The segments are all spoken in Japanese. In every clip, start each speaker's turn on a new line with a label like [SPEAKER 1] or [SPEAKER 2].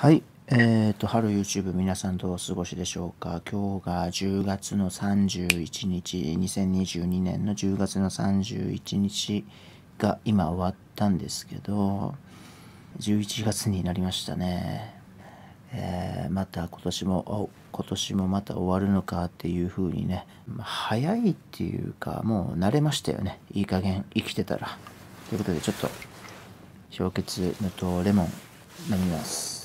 [SPEAKER 1] はい。えっ、ー、と、春 YouTube 皆さんどうお過ごしでしょうか今日が10月の31日、2022年の10月の31日が今終わったんですけど、11月になりましたね。えー、また今年も、今年もまた終わるのかっていう風にね、早いっていうか、もう慣れましたよね。いい加減生きてたら。ということで、ちょっと、氷結無糖レモン飲みます。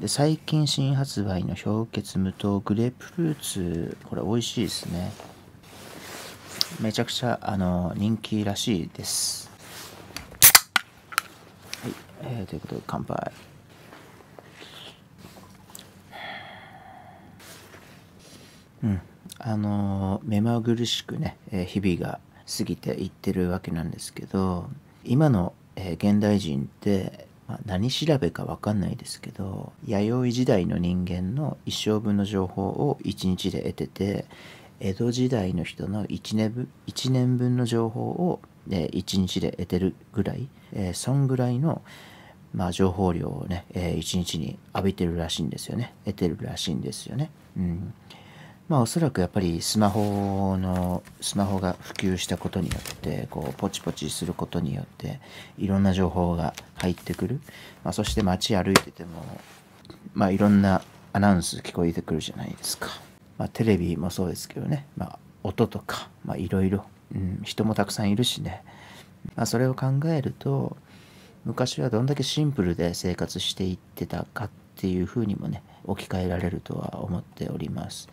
[SPEAKER 1] で最近新発売の氷結無糖グレープフルーツこれ美味しいですねめちゃくちゃあの人気らしいですはい、えー、ということで乾杯うんあの目まぐるしくね、え日々が過ぎていってるわけなんですけど今の、え現代人ってまあ、何調べか分かんないですけど弥生時代の人間の一生分の情報を一日で得てて江戸時代の人の1年分 ,1 年分の情報を、えー、日で得てるぐらい、えー、そんぐらいの、まあ、情報量をね、えー、日に浴びてるらしいんですよね得てるらしいんですよね。うんまあおそらくやっぱりスマホの、スマホが普及したことによって、こう、ポチポチすることによって、いろんな情報が入ってくる。まあ、そして街歩いてても、まあいろんなアナウンス聞こえてくるじゃないですか。まあテレビもそうですけどね、まあ音とか、まあいろいろ、うん、人もたくさんいるしね。まあそれを考えると、昔はどんだけシンプルで生活していってたかっていうふうにもね、置き換えられるとは思っております。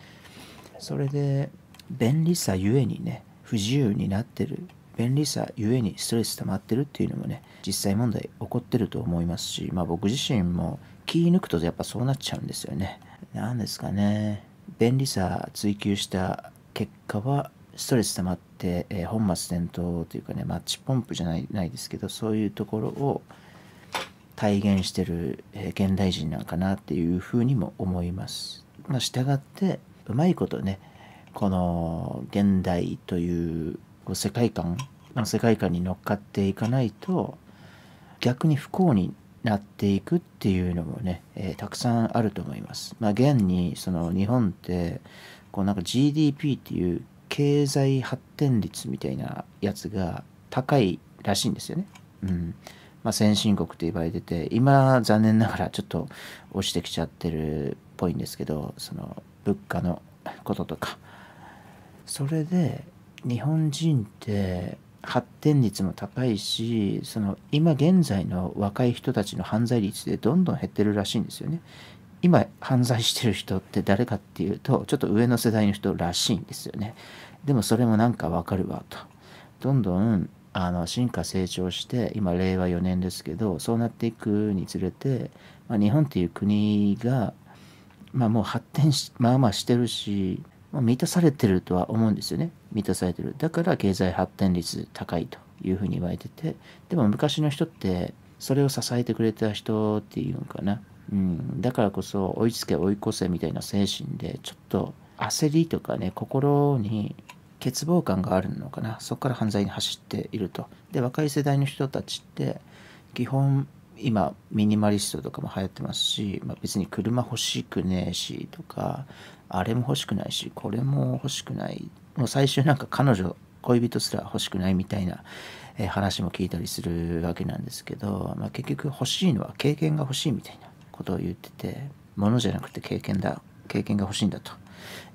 [SPEAKER 1] それで便利さゆえにね不自由になってる便利さゆえにストレス溜まってるっていうのもね実際問題起こってると思いますしまあ僕自身も気抜くとやっぱそうなっちゃうんですよね何ですかね便利さ追求した結果はストレス溜まって、えー、本末転倒というかねマッチポンプじゃないないですけどそういうところを体現してる、えー、現代人なんかなっていうふうにも思います、まあ、したがってうまいことねこの現代という世界観の世界観に乗っかっていかないと逆に不幸になっていくっていうのもね、えー、たくさんあると思います。まあ、現にその日本ってこうなんか GDP っていう経済発展率みたいなやつが高いらしいんですよね。うんまあ、先進国って言われてて今残念ながらちょっと落ちてきちゃってるっぽいんですけどその物価のこととかそれで日本人って発展率も高いしその今現在の若い人たちの犯罪率でどんどん減ってるらしいんですよね。今犯罪してる人って誰かっていうとちょっと上の世代の人らしいんですよね。でもそれもなんかわかるわと。どんどんあの進化成長して今令和4年ですけどそうなっていくにつれて、まあ、日本っていう国がまあ、もう発展しまあまあしてるし、まあ、満たされてるとは思うんですよね満たされてるだから経済発展率高いというふうに言われててでも昔の人ってそれを支えてくれた人っていうのかな、うん、だからこそ追いつけ追い越せみたいな精神でちょっと焦りとかね心に欠乏感があるのかなそこから犯罪に走っているとで若い世代の人たちって基本今ミニマリストとかも流行ってますし、まあ、別に車欲しくねえしとかあれも欲しくないしこれも欲しくないもう最終なんか彼女恋人すら欲しくないみたいな、え話も聞いたりするわけなんですけど、まあ、結局欲しいのは経験が欲しいみたいなことを言っててものじゃなくて経験だ経験が欲しいんだと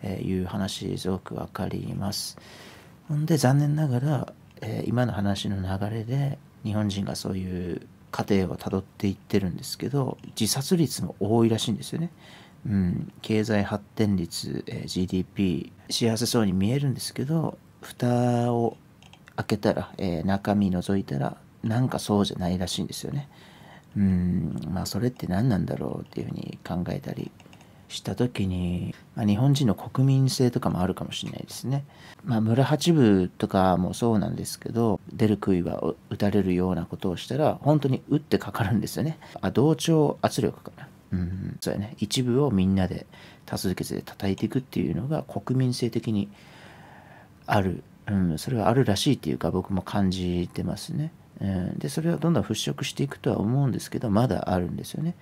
[SPEAKER 1] いう話すごく分かります。ほんで残念ながら、え今の話の流れで日本人がそういう過程をたどっていってるんですけど自殺率も多いらしいんですよね。うん、経済発展率、えー、GDP 幸せそうに見えるんですけど蓋を開けたら、えー、中身覗いたらなんかそうじゃないらしいんですよね。うんまあそれって何なんだろうっていうふうに考えたりした時に、まあ、日本人の国民性とかもあるかもしれないですね。まあ、村八部とかもそうなんですけど出る杭は打たれるようなことをしたら本当に打ってかかるんですよね。あ同調圧力かな。うん、そうやね一部をみんなで多数決で叩いていくっていうのが国民性的にある、うん、それはあるらしいっていうか僕も感じてますね。うん、でそれはどんどん払拭していくとは思うんですけどまだあるんですよね。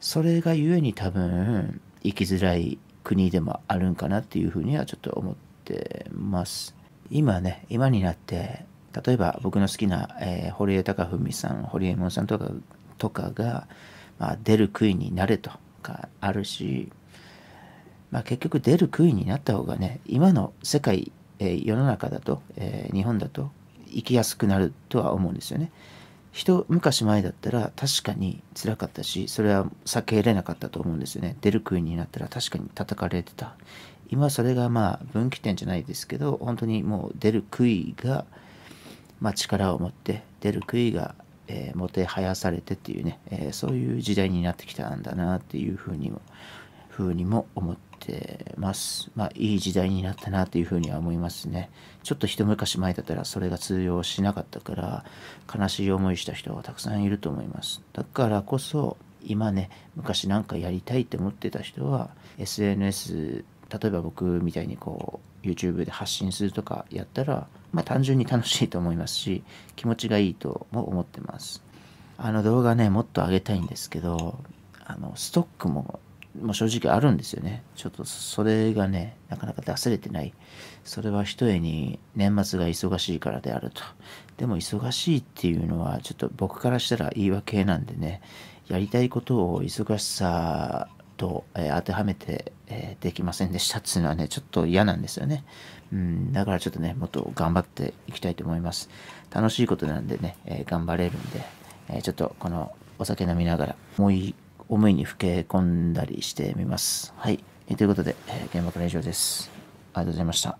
[SPEAKER 1] それがゆえに多分生きづらい国でもあるんかなっていうふうにはちょっと思ってます。今ね、今になって、例えば僕の好きな、えー、堀江貴文さん、堀江門さんとかとかが、まあ、出る杭になれとかあるし、まあ、結局出る杭になった方がね、今の世界、えー、世の中だと、えー、日本だと生きやすくなるとは思うんですよね。人昔前だったら確かに辛かったしそれは避けれなかったと思うんですよね出る杭になったら確かに叩かれてた今それがまあ分岐点じゃないですけど本当にもう出る杭が、まあ、力を持って出る杭が、もてはやされてっていうね、えー、そういう時代になってきたんだなっていうふうにもふうにも思ってます。まあ、いい時代になったなというふうには思いますね。ちょっと一昔前だったらそれが通用しなかったから、悲しい思いした人はたくさんいると思います。だからこそ、今ね、昔なんかやりたいって思ってた人は、SNS 例えば僕みたいにこう YouTube で発信するとかやったら、まあ、単純に楽しいと思いますし気持ちがいいとも思ってますあの動画ねもっと上げたいんですけどあのストックもも正直あるんですよね。ちょっとそれがね、なかなか出されてない。それはひとえに年末が忙しいからであると。でも忙しいっていうのはちょっと僕からしたら言い訳なんでね、やりたいことを忙しさと、えー、当てはめて、えー、できませんでしたっていうのはね、ちょっと嫌なんですよね。うん、だからちょっとね、もっと頑張っていきたいと思います。楽しいことなんでね、えー、頑張れるんで、えちょっとこのお酒飲みながら思い思いに吹け込んだりしてみます。はい。ということで、え現場から以上です。ありがとうございました。